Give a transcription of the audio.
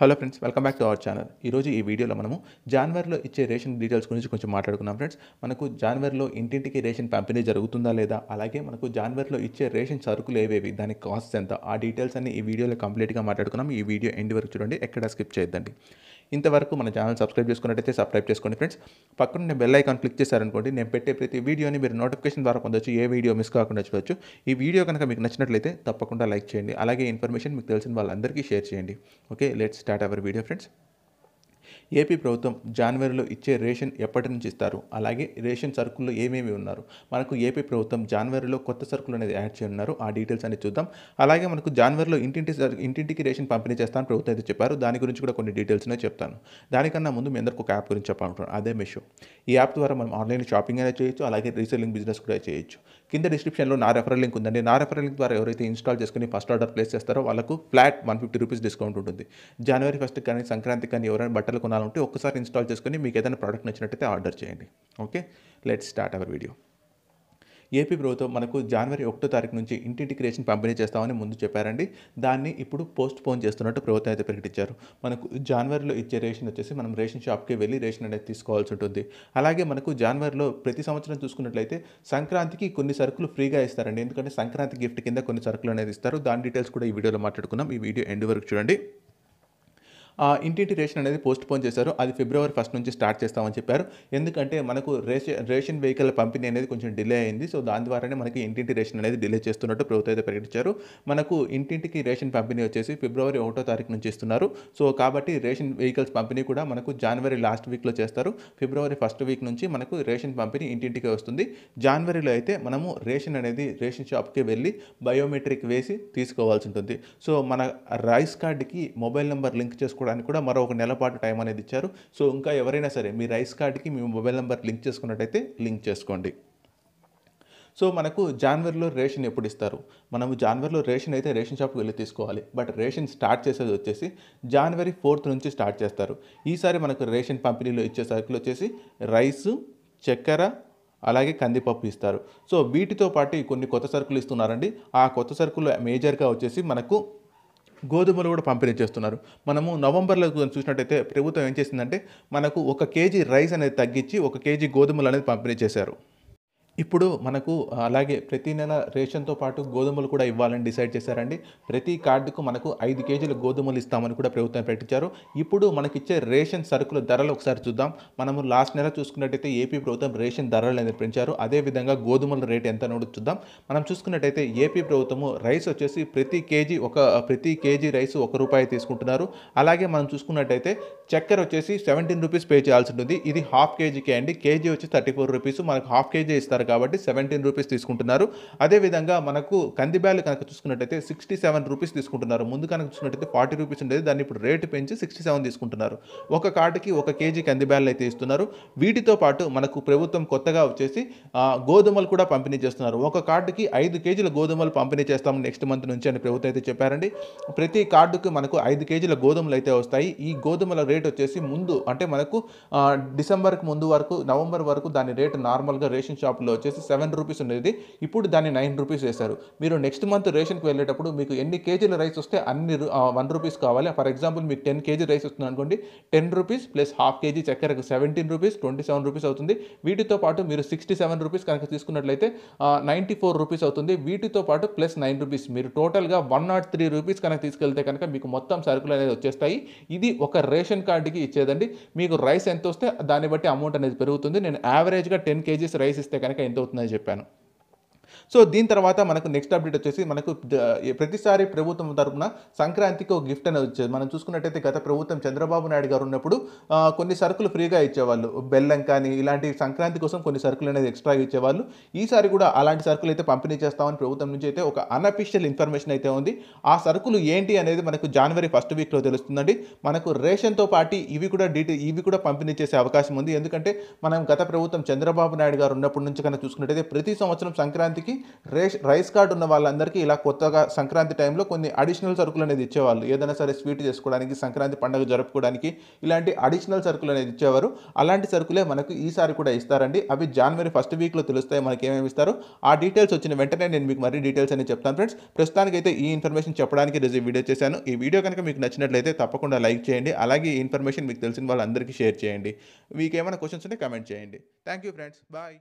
hello friends welcome back to our channel ఈరోజు ఈ వీడియోలో మనము జనవరిలో ఇచ్చే రేషన్ డీటెయిల్స్ గురించి కొంచెం మాట్లాడుకున్నాం ఫ్రెండ్స్ మనకు జనవరిలో ఇంటింటికి రేషన్ పంపిణీ జరుగుతుందా లేదా అలాగే మనకు జాన్వరిలో ఇచ్చే రేషన్ సరుకులు ఏవేవి దాని కాస్ట్ ఎంత ఆ డీటెయిల్స్ అన్ని ఈ వీడియోలో కంప్లీట్గా మాట్లాడుకున్నాం ఈ వీడియో ఎండ్ వరకు చూడండి ఎక్కడ స్కిప్ చేయొద్దండి ఇంతవరకు మన ఛానల్ సబ్స్క్రైబ్ చేసుకున్నట్టయితే సబ్స్క్రైబ్ చేసుకోండి ఫ్రెండ్స్ పక్కన బెల్ ఐకాన్ క్లిక్ చేశారనుకోండి నేను పెట్టే ప్రతి వీడియోని మీరు నోటిఫికేషన్ ద్వారా పొందొచ్చు ఏ వీడియో మిస్ కాకుండా చూడొచ్చు ఈ వీడియో కనుక మీకు నచ్చినట్లయితే తప్పకుండా లైక్ చేయండి అలాగే ఇన్ఫర్మేషన్ మీకు తెలిసిన వాళ్ళందరికీ షేర్ చేయండి okay let's start our video friends AP ప్రభుత్వం జనవరిలో ఇచ్చే రేషన్ ఎప్పటి నుంచి ఇస్తారు అలాగే రేషన్ సరుకుల్లో ఏమేమి ఉన్నారు మనకు ఏపీ ప్రభుత్వం జనవరిలో కొత్త సరుకులు అనేది యాడ్ చేయనున్నారు ఆ డీటెయిల్స్ అనేది చూద్దాం అలాగే మనకు జనవరిలో ఇంటింటి ఇంటింటికి రేషన్ పంపిణీ చేస్తాను ప్రభుత్వం అయితే చెప్పారు దాని గురించి కూడా కొన్ని డీటెయిల్స్ అనేది చెప్తాను దానికన్నా ముందు మీ అందరికి ఒక యాప్ గురించి చెప్పాలనుకుంటున్నాను అదే మీషో ఈ యాప్ ద్వారా మనం ఆన్లైన్ షాపింగ్ అనేది చేయొచ్చు అలాగే రీసెల్లింగ్ బిజినెస్ కూడా చేయొచ్చు కింద డిస్క్రిప్షన్లో నా రెఫరల్ లింక్ ఉందండి నా రెఫరల్ లింక్ ద్వారా ఎవరైతే ఇన్స్టాల్ చేసుకుని ఫస్ట్ ఆర్డర్ ప్లేస్ చేస్తారో వాళ్ళకు flat one fifty rupees discount ఉంటుంది జనవరి ఫస్ట్ కానీ సంక్రాంతి కానీ ఎవరైనా బట్టలు కొనాలి ఉంటే ఒక్కసారి ఇన్స్టాల్ చేసుకొని మీకు ఏదైనా ప్రోడక్ట్ నచ్చినట్టయితే ఆర్డర్ చేయండి okay let start our video AP ప్రభుత్వం మనకు జనవరి ఒకటో తారీఖు నుంచి ఇంటింటి క్రియేషన్ పంపిణీ చేస్తామని ముందు చెప్పారండి దాన్ని ఇప్పుడు పోస్ట్ పోన్ చేస్తున్నట్టు ప్రభుత్వం అయితే ప్రకటించారు మనకు జనవరిలో ఇచ్చే రేషన్ వచ్చేసి మనం రేషన్ షాప్కి వెళ్ళి రేషన్ అనేది తీసుకోవాల్సి ఉంటుంది అలాగే మనకు జనవరిలో ప్రతి సంవత్సరం చూసుకున్నట్లయితే సంక్రాంతికి కొన్ని సరుకులు ఫ్రీగా ఇస్తారండి ఎందుకంటే సంక్రాంతి గిఫ్ట్ కింద కొన్ని సరుకులు అనేది ఇస్తారు దాని డీటెయిల్స్ కూడా ఈ వీడియోలో మాట్లాడుకున్నాం ఈ వీడియో ఎండ్ వరకు చూడండి ఇంటింటి రేషన్ అనేది పోస్ట్ పోన్ చేశారు అది ఫిబ్రవరి ఫస్ట్ నుంచి స్టార్ట్ చేస్తామని చెప్పారు ఎందుకంటే మనకు రేషన్ రేషన్ వెహికల్ పంపిణీ అనేది కొంచెం డిలే అయింది సో దాని ద్వారానే మనకి ఇంటింటి రేషన్ అనేది డిలే చేస్తున్నట్టు ప్రభుత్వం అయితే ప్రకటించారు మనకు ఇంటింటికి రేషన్ పంపిణీ వచ్చేసి ఫిబ్రవరి ఒకటో తారీఖు నుంచి ఇస్తున్నారు సో కాబట్టి రేషన్ వెహికల్స్ పంపిణీ కూడా మనకు జనవరి లాస్ట్ వీక్లో చేస్తారు ఫిబ్రవరి ఫస్ట్ వీక్ నుంచి మనకు రేషన్ పంపిణీ ఇంటింటికి వస్తుంది జనవరిలో అయితే మనము రేషన్ అనేది రేషన్ షాప్కి వెళ్ళి బయోమెట్రిక్ వేసి తీసుకోవాల్సి ఉంటుంది సో మన రైస్ కార్డుకి మొబైల్ నెంబర్ లింక్ చేసుకోవడం చేసుకోవడానికి కూడా మరో ఒక నెల పాటు టైం అనేది ఇచ్చారు సో ఇంకా ఎవరైనా సరే మీ రైస్ కార్డ్కి మీ మొబైల్ నెంబర్ లింక్ చేసుకున్నట్టయితే లింక్ చేసుకోండి సో మనకు జాన్వరిలో రేషన్ ఎప్పుడు ఇస్తారు మనము జాన్వరిలో రేషన్ అయితే రేషన్ షాప్కి వెళ్ళి తీసుకోవాలి బట్ రేషన్ స్టార్ట్ చేసేది వచ్చేసి జాన్వరి ఫోర్త్ నుంచి స్టార్ట్ చేస్తారు ఈసారి మనకు రేషన్ పంపిణీలో ఇచ్చే సరుకులు వచ్చేసి రైస్ చక్కెర అలాగే కందిపప్పు ఇస్తారు సో వీటితో పాటు కొన్ని కొత్త సరుకులు ఇస్తున్నారండి ఆ కొత్త సరుకులు మేజర్గా వచ్చేసి మనకు గోధుమలు కూడా పంపిణీ చేస్తున్నారు మనము నవంబర్లో చూసినట్టయితే ప్రభుత్వం ఏం చేసిందంటే మనకు ఒక కేజీ రైస్ అనేది తగ్గించి ఒక కేజీ గోధుమలు అనేది పంపిణీ చేశారు ఇప్పుడు మనకు అలాగే ప్రతి నెల రేషన్తో పాటు గోధుమలు కూడా ఇవ్వాలని డిసైడ్ చేశారండి ప్రతి కార్డుకు మనకు ఐదు కేజీలు గోధుమలు ఇస్తామని కూడా ప్రభుత్వం ప్రకటించారు ఇప్పుడు మనకిచ్చే రేషన్ సరుకుల ధరలు ఒకసారి చూద్దాం మనము లాస్ట్ నెల చూసుకున్నట్టయితే ఏపీ ప్రభుత్వం రేషన్ ధరలు అనేది పెంచారు అదేవిధంగా గోధుమల రేటు ఎంత నోడు చూద్దాం మనం చూసుకున్నట్టయితే ఏపీ ప్రభుత్వము రైస్ వచ్చేసి ప్రతి కేజీ ఒక ప్రతి కేజీ రైస్ ఒక రూపాయి తీసుకుంటున్నారు అలాగే మనం చూసుకున్నట్టయితే చక్కెర వచ్చేసి సెవెంటీన్ రూపీస్ పే చేయాల్సి ఉంటుంది ఇది హాఫ్ కేజీకే అండి కేజీ వచ్చి థర్టీ ఫోర్ రూపీస్ మనకు హాఫ్ కేజీ ఇస్తారు తీసుకుంటున్నారు కాబట్టి సెవెంటీన్ రూపీస్ తీసుకుంటున్నారు అదేవిధంగా మనకు కందిబ్యాలు కనుక చూసుకున్నట్టయితే సిక్స్టీ సెవెన్ రూపీస్ తీసుకుంటున్నారు ముందు కనుక చూసుకున్నట్టయితే ఫార్టీ రూపీస్ ఉండేది దాన్ని ఇప్పుడు రేటు పెంచి సిక్స్టీ సెవెన్ తీసుకుంటున్నారు ఒక కాటుకి ఒక కేజీ కందిబ్యాలు అయితే ఇస్తున్నారు వీటితో పాటు మనకు ప్రభుత్వం కొత్తగా వచ్చేసి గోధుమలు కూడా పంపిణీ చేస్తున్నారు ఒక కార్డుకి ఐదు కేజీల గోధుమలు పంపిణీ చేస్తాం నెక్స్ట్ మంత్ నుంచి అని ప్రభుత్వం అయితే చెప్పారండి ప్రతి కార్డుకు మనకు ఐదు కేజీల గోధుమలు అయితే వస్తాయి ఈ గోధుమల రేట్ వచ్చేసి ముందు అంటే మనకు డిసెంబర్కి ముందు వరకు నవంబర్ వరకు దాని రేటు నార్మల్గా రేషన్ షాప్లో వచ్చేసి సెవెన్ రూపీస్ ఉండేది ఇప్పుడు దాన్ని నైన్ రూపీస్ వేశారు మీరు నెక్స్ట్ మంత్ రేషన్కి వెళ్ళేటప్పుడు మీకు ఎన్ని కేజీల రైస్ వస్తే అన్ని వన్ రూపీస్ కావాలి ఫర్ ఎగ్జాంపుల్ మీకు టెన్ కేజీ రైస్ వస్తుంది అనుకోండి ten rupees plus half KG చక్కెరకు seventeen rupees twenty seven rupees అవుతుంది వీటితో పాటు మీరు సిక్స్టీ సెవెన్ రూపీస్ కనుక తీసుకున్నట్లయితే నైంటీ ఫోర్ రూపీస్ అవుతుంది వీటితో పాటు ప్లస్ నైన్ రూపీస్ మీరు టోటల్గా వన్ నాట్ త్రీ రూపీస్ కనుక తీసుకెళ్తే కనుక మీకు మొత్తం సరుకులు అనేది వచ్చేస్తాయి ఇది ఒక రేషన్ కార్డుకి ఇచ్చేదండి మీకు రైస్ ఎంత వస్తే దాన్ని బట్టి అమౌంట్ అనేది పెరుగుతుంది నేను యావరేజ్గా టెన్ కేజీస్ రైస్ ఇస్తే కనుక ఎంత అవుతుందని చెప్పాను సో దీని తర్వాత మనకు నెక్స్ట్ అప్డేట్ వచ్చేసి మనకు ప్రతిసారి ప్రభుత్వం తరఫున సంక్రాంతికి ఒక గిఫ్ట్ అనేది వచ్చేది మనం చూసుకున్నట్టయితే గత ప్రభుత్వం చంద్రబాబు నాయుడు గారు ఉన్నప్పుడు కొన్ని సరుకులు ఫ్రీగా ఇచ్చేవాళ్ళు బెల్లం కానీ ఇలాంటి సంక్రాంతి కోసం కొన్ని సరుకులు అనేది ఎక్స్ట్రా ఇచ్చేవాళ్ళు ఈసారి కూడా అలాంటి సరుకులు అయితే పంపిణీ చేస్తామని ప్రభుత్వం నుంచి అయితే ఒక అన్అఫీషియల్ ఇన్ఫర్మేషన్ అయితే ఉంది ఆ సరుకులు ఏంటి అనేది మనకు జనవరి ఫస్ట్ వీక్లో తెలుస్తుందండి మనకు రేషన్తో పాటు ఇవి కూడా డీటెయిల్ ఇవి కూడా పంపిణీ చేసే అవకాశం ఉంది ఎందుకంటే మనం గత ప్రభుత్వం చంద్రబాబు నాయుడు గారు ఉన్నప్పటి నుంచి కన్నా చూసుకున్నట్టయితే ప్రతి సంవత్సరం సంక్రాంతికి మందికి రేష్ రైస్ కార్డు ఉన్న వాళ్ళందరికీ ఇలా కొత్తగా సంక్రాంతి టైంలో కొన్ని అడిషనల్ సరుకులు అనేది ఇచ్చేవాళ్ళు ఏదైనా సరే స్వీట్ చేసుకోవడానికి సంక్రాంతి పండుగ జరుపుకోవడానికి ఇలాంటి అడిషనల్ సరుకులు అనేది ఇచ్చేవారు అలాంటి సరుకులే మనకు ఈసారి కూడా ఇస్తారండి అవి జనవరి ఫస్ట్ వీక్లో తెలుస్తాయి మనకి ఏమేమి ఇస్తారు ఆ డీటెయిల్స్ వచ్చిన వెంటనే నేను మీకు మరీ డీటెయిల్స్ అనేది చెప్తాను ఫ్రెండ్స్ ప్రస్తుతానికైతే ఈ ఇన్ఫర్మేషన్ చెప్పడానికి రిజీవ్ వీడియో చేశాను ఈ వీడియో కనుక మీకు నచ్చినట్లయితే తప్పకుండా లైక్ చేయండి అలాగే ఈ ఇన్ఫర్మేషన్ మీకు తెలిసిన వాళ్ళందరికీ షేర్ చేయండి మీకు ఏమైనా క్వశ్చన్స్ ఉంటే కమెంట్ చేయండి థ్యాంక్ యూ ఫ్రెండ్స్ బాయ్